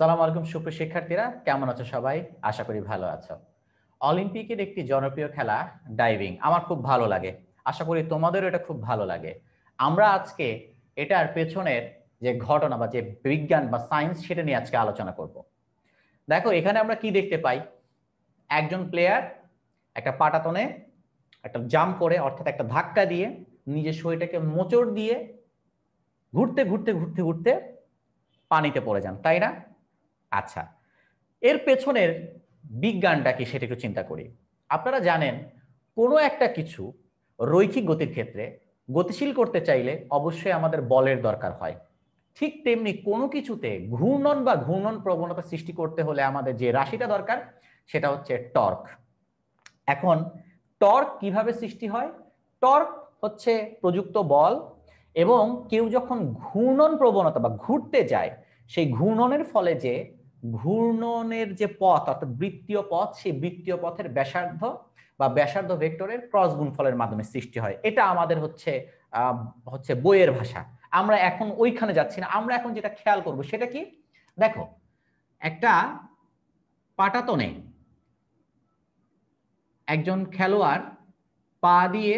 সালাম আলাইকুম সুপ্র শিক্ষার্থীরা কেমন আছো সবাই আশা করি ভালো আছো অলিম্পিকের একটি জনপ্রিয় খেলা ডাইভিং আমার খুব ভালো লাগে আশা করি তোমাদেরও এটা খুব ভালো লাগে আমরা আজকে এটার পেছনের যে ঘটনা বা যে বিজ্ঞান বা সায়েন্স সেটা নিয়ে আজকে আলোচনা করব দেখো এখানে আমরা কি দেখতে পাই একজন প্লেয়ার একটা পাটাতনে একটা জাম্প করে অর্থাৎ একটা ধাক্কা দিয়ে নিজের শরীরটাকে মোচড় দিয়ে ঘুরতে ঘুরতে ঘুরতে ঘুরতে পানিতে পড়ে যান তাই না আচ্ছা এর পেছনের বিজ্ঞানটা কি সেটা একটু চিন্তা করি আপনারা জানেন কোনো একটা কিছু রৈখিক গতির ক্ষেত্রে গতিশীল করতে চাইলে অবশ্যই আমাদের বলের দরকার হয় ঠিক তেমনি কোনো কিছুতে ঘূর্ণন বা ঘূর্ণন প্রবণতা সৃষ্টি করতে হলে আমাদের যে রাশিটা দরকার সেটা হচ্ছে টর্ক এখন টর্ক কিভাবে সৃষ্টি হয় টর্ক হচ্ছে প্রযুক্ত বল এবং কেউ যখন ঘূর্ণন প্রবণতা বা ঘুরতে যায় সেই ঘূর্ণনের ফলে যে ঘূর্ণনের যে পথ অর্থাৎ বৃত্তীয় পথ সেই বৃত্তীয় পথের ব্যাসার্ধ বা ব্যাসার্ধ ভেক্টরের ক্রস গুণফলের মাধ্যমে সৃষ্টি হয় এটা আমাদের হচ্ছে হচ্ছে বইয়ের ভাষা আমরা এখন ওইখানে যাচ্ছি না আমরা এখন যেটা খেয়াল করব সেটা কি দেখো একটা পাটাতনে একজন খেলোয়াড় পা দিয়ে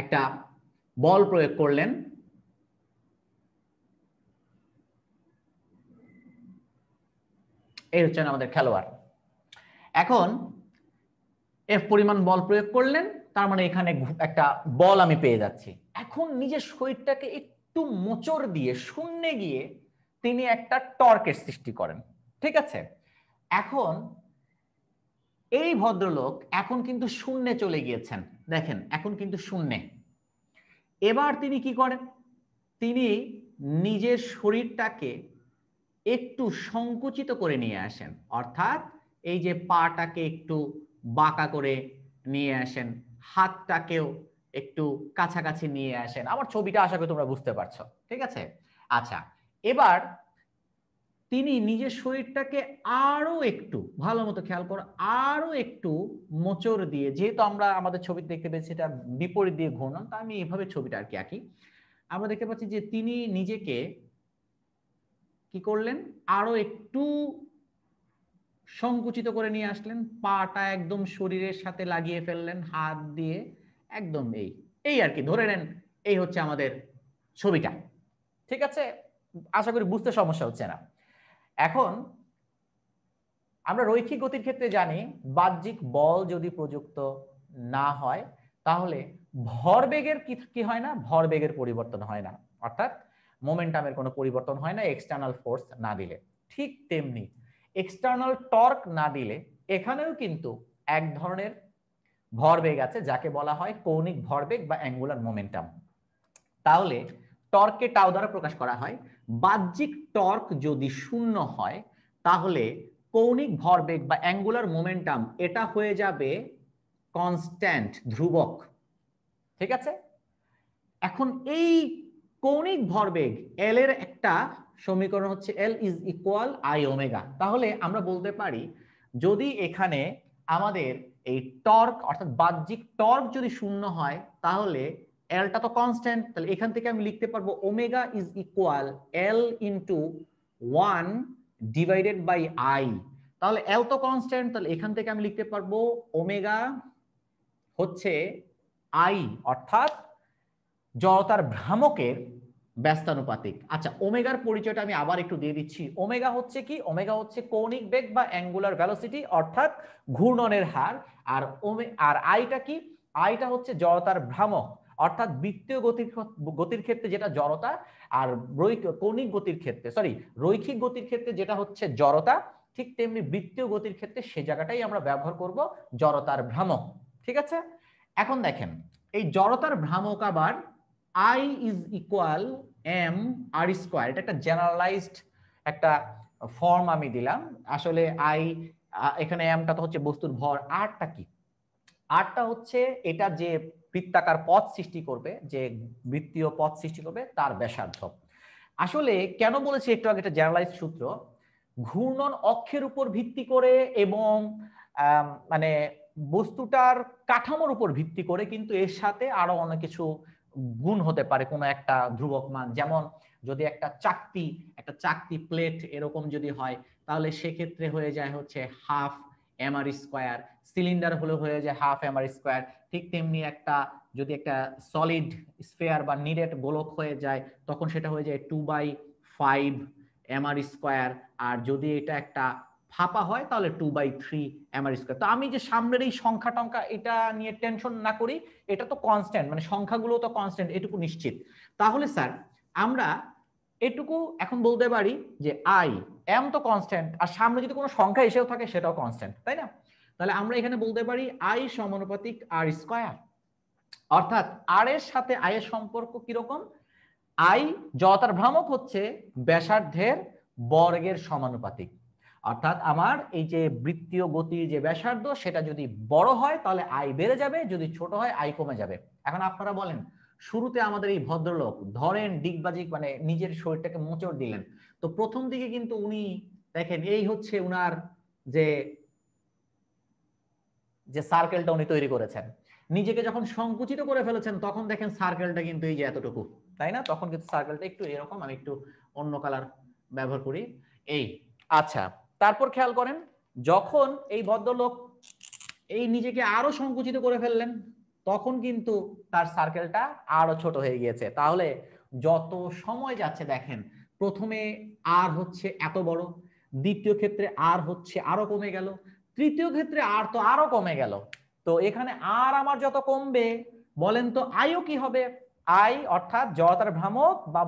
একটা বল প্রয়োগ করলেন এই হচ্ছেন আমাদের খেলোয়াড় এখন এর পরিমাণ বল প্রয়োগ করলেন তার মানে এখানে একটা বল আমি পেয়ে যাচ্ছি এখন নিজের শরীরটাকে একটু মোচড় দিয়ে শূন্যে গিয়ে তিনি একটা টর্কের সৃষ্টি করেন ঠিক আছে এখন এই ভদ্রলোক এখন কিন্তু শূন্যে চলে গিয়েছেন দেখেন এখন কিন্তু শূন্যে এবার তিনি কি করেন তিনি নিজের শরীরটাকে একটু সংকুচিত করে নিয়ে আসেন অর্থাৎ এই যে পাটাকে একটু বাঁকা করে নিয়ে আসেন হাতটাকেও একটু কাছাকাছি নিয়ে আসেন আমার ছবিটা আশা করি তোমরা বুঝতে পারছো ঠিক আছে আচ্ছা এবার তিনি নিজের শরীরটাকে আরো একটু ভালো মতো খেয়াল করো আরো একটু মোচড় দিয়ে যেহেতু আমরা আমাদের ছবি দেখতে পেয়েছি এটা বিপরীত দিয়ে ঘূর্ণন তা আমি এভাবে ছবিটা আর কি আঁকি আমরা দেখতে পাচ্ছি যে তিনি নিজেকে কি করলেন আরো একটু সংকুচিত করে নিয়ে আসলেন পাটা একদম শরীরের সাথে লাগিয়ে ফেললেন হাত দিয়ে একদম এই এই আর কি ধরে নেন এই হচ্ছে আমাদের ছবিটা ঠিক আছে আশা করি বুঝতে সমস্যা হচ্ছে না এখন আমরা রৈখিক গতির ক্ষেত্রে জানি বাহ্যিক বল যদি প্রযুক্ত না হয় তাহলে ভরবেগের কি কি হয় না ভরবেগের পরিবর্তন হয় না অর্থাৎ মোমেন্টামের কোনো পরিবর্তন হয় না এক্সটার্নাল ফোর্স না দিলে ঠিক তেমনি এক্সটার্নাল টর্ক না দিলে এখানেও কিন্তু এক ধরনের ভরবেগ আছে যাকে বলা হয় কৌণিক ভরবেগ বা অ্যাঙ্গুলার মোমেন্টাম তাহলে টর্ককে টাও দ্বারা প্রকাশ করা হয় বাহ্যিক টর্ক যদি শূন্য হয় তাহলে কৌণিক ভরবেগ বা অ্যাঙ্গুলার মোমেন্টাম এটা হয়ে যাবে কনস্ট্যান্ট ধ্রুবক ঠিক আছে এখন এই কৌণিক ভরবেগ এল এর একটা সমীকরণ হচ্ছে L is equal I omega তাহলে আমরা বলতে পারি যদি এখানে আমাদের এই টর্ক অর্থাৎ বাহ্যিক টর্ক যদি শূন্য হয় তাহলে এলটা তো কনস্ট্যান্ট তাহলে এখান থেকে আমি লিখতে পারবো omega is equal L into one divided by I তাহলে এল তো কনস্ট্যান্ট তাহলে এখান থেকে আমি লিখতে পারবো ওমেগা হচ্ছে আই অর্থাৎ জড়তার ভ্রামকের ব্যস্তানুপাতিক আচ্ছা ওমেগার পরিচয়টা আমি আবার একটু দিয়ে দিচ্ছি ওমেগা হচ্ছে কি ওমেগা হচ্ছে কৌণিক বেগ বা অ্যাঙ্গুলার ভ্যালোসিটি অর্থাৎ ঘূর্ণনের হার আর ওমে আর আইটা কি আইটা হচ্ছে জড়তার ভ্রামক অর্থাৎ বৃত্তীয় গতির গতির ক্ষেত্রে যেটা জড়তা আর কৌণিক গতির ক্ষেত্রে সরি রৈখিক গতির ক্ষেত্রে যেটা হচ্ছে জড়তা ঠিক তেমনি বৃত্তীয় গতির ক্ষেত্রে সে জায়গাটাই আমরা ব্যবহার করব জড়তার ভ্রামক ঠিক আছে এখন দেখেন এই জড়তার ভ্রামক আবার I is equal m R square এটা একটা জেনারলাইজড একটা ফর্ম আমি দিলাম আসলে আই এখানে এমটা তো হচ্ছে বস্তুর ভর আরটা কি আরটা হচ্ছে এটা যে বৃত্তাকার পথ সৃষ্টি করবে যে বৃত্তীয় পথ সৃষ্টি করবে তার ব্যাসার্ধ আসলে কেন বলেছি একটু আগে একটা জেনারেলাইজ সূত্র ঘূর্ণন অক্ষের উপর ভিত্তি করে এবং মানে বস্তুটার কাঠামোর উপর ভিত্তি করে কিন্তু এর সাথে আরো অনেক কিছু গুণ হতে পারে কোনো একটা ধ্রুবক মান যেমন যদি একটা চাকতি একটা চাকতি প্লেট এরকম যদি হয় তাহলে সেক্ষেত্রে হয়ে যায় হচ্ছে half M R square cylinder হলে হয়ে যায় হাফ এম আর স্কোয়ার ঠিক তেমনি একটা যদি একটা সলিড স্পেয়ার বা নিরেট গোলক হয়ে যায় তখন সেটা হয়ে যায় two by five M R square আর যদি এটা একটা ফাঁপা হয় তাহলে two by three M R square তো আমি যে সামনের এই সংখ্যা টঙ্কা এটা নিয়ে টেনশন না করি এটা তো কনস্ট্যান্ট মানে সংখ্যাগুলো তো কনস্ট্যান্ট এটুকু নিশ্চিত তাহলে স্যার আমরা এটুকু এখন বলতে পারি যে আই এম তো কনস্ট্যান্ট আর সামনে যদি কোনো সংখ্যা এসেও থাকে সেটাও কনস্ট্যান্ট তাই না তাহলে আমরা এখানে বলতে পারি আই সমানুপাতিক আর স্কোয়ার অর্থাৎ আর এর সাথে আয়ের সম্পর্ক কিরকম আই জতার ভ্রামক হচ্ছে ব্যাসার্ধের বর্গের সমানুপাতিক অর্থাৎ আমার এই যে বৃত্তীয় গতির যে ব্যাসার্ধ সেটা যদি বড় হয় তাহলে আয় বেড়ে যাবে যদি ছোট হয় আয় কমে যাবে এখন আপনারা বলেন শুরুতে আমাদের এই ভদ্রলোক ধরেন ডিগবাজি মানে নিজের শরীরটাকে মোচড় দিলেন তো প্রথম দিকে কিন্তু উনি দেখেন এই হচ্ছে উনার যে যে সার্কেলটা উনি তৈরি করেছেন নিজেকে যখন সংকুচিত করে ফেলেছেন তখন দেখেন সার্কেলটা কিন্তু এই যে এতটুকু তাই না তখন কিন্তু সার্কেলটা একটু এরকম আমি একটু অন্য কালার ব্যবহার করি এই আচ্ছা তারপর খেয়াল করেন যখন এই ভদ্রলোক এই নিজেকে আরো সংকুচিত করে ফেললেন তখন কিন্তু তার সার্কেলটা আরো ছোট হয়ে গিয়েছে তাহলে যত সময় যাচ্ছে দেখেন প্রথমে আর হচ্ছে এত বড় দ্বিতীয় ক্ষেত্রে আর হচ্ছে আরো কমে গেল তৃতীয় ক্ষেত্রে আর তো আরো কমে গেল তো এখানে আর আমার যত কমবে বলেন তো আয়ও কি হবে আয় অর্থাৎ জড়তার ভ্রামক বা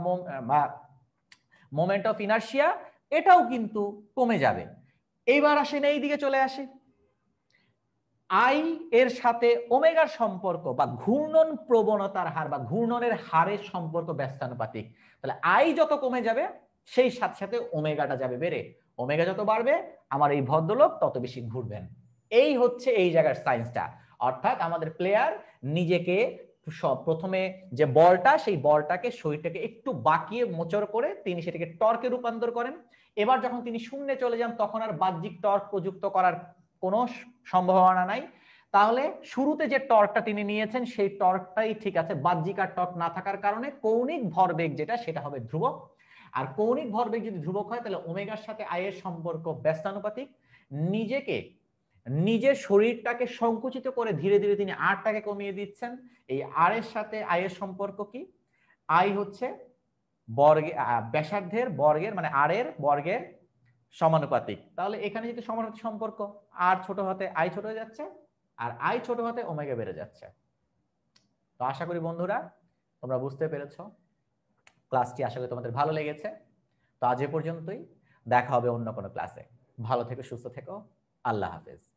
মোমেন্ট অফ ইনার্শিয়া এটাও কিন্তু কমে যাবে এইবার আসেন না এই দিকে চলে আসে আই এর সাথে ওমেগার সম্পর্ক বা ঘূর্ণন প্রবণতার হার বা ঘূর্ণনের হারের সম্পর্ক ব্যস্তানুপাতিক তাহলে আই যত কমে যাবে সেই সাথে সাথে ওমেগাটা যাবে বেড়ে ওমেগা যত বাড়বে আমার এই ভদ্রলোক তত বেশি ঘুরবেন এই হচ্ছে এই জায়গার সায়েন্সটা অর্থাৎ আমাদের প্লেয়ার নিজেকে সব প্রথমে যে বলটা সেই বলটাকে শরীরটাকে একটু বাঁকিয়ে মোচড় করে তিনি সেটাকে টর্কে রূপান্তর করেন এবার যখন তিনি শূন্যে চলে যান তখন আর বাহ্যিক টর্ক প্রযুক্ত করার কোনো সম্ভাবনা নাই তাহলে শুরুতে যে টর্কটা তিনি নিয়েছেন সেই টর্কটাই ঠিক আছে বাহ্যিক আর টর্ক না থাকার কারণে কৌণিক ভরবেগ যেটা সেটা হবে ধ্রুবক আর কৌণিক ভরবেগ যদি ধ্রুবক হয় তাহলে ওমেগার সাথে আয়ের সম্পর্ক ব্যস্তানুপাতিক নিজেকে নিজের শরীরটাকে সংকুচিত করে ধীরে ধীরে তিনি আরটাকে কমিয়ে দিচ্ছেন এই আর এর সাথে আয়ের সম্পর্ক কি আয় হচ্ছে বর্গে ব্যাসার্ধের বর্গের মানে আর এর বর্গের সমানুপাতিক তাহলে এখানে যেহেতু সমানুপাতিক সম্পর্ক আর ছোট হতে আই ছোট হয়ে যাচ্ছে আর আই ছোট হতে ওমেগা বেড়ে যাচ্ছে তো আশা করি বন্ধুরা তোমরা বুঝতে পেরেছ ক্লাসটি আশা করি তোমাদের ভালো লেগেছে তো আজ এ পর্যন্তই দেখা হবে অন্য কোনো ক্লাসে ভালো থেকো সুস্থ থেকো আল্লাহ হাফেজ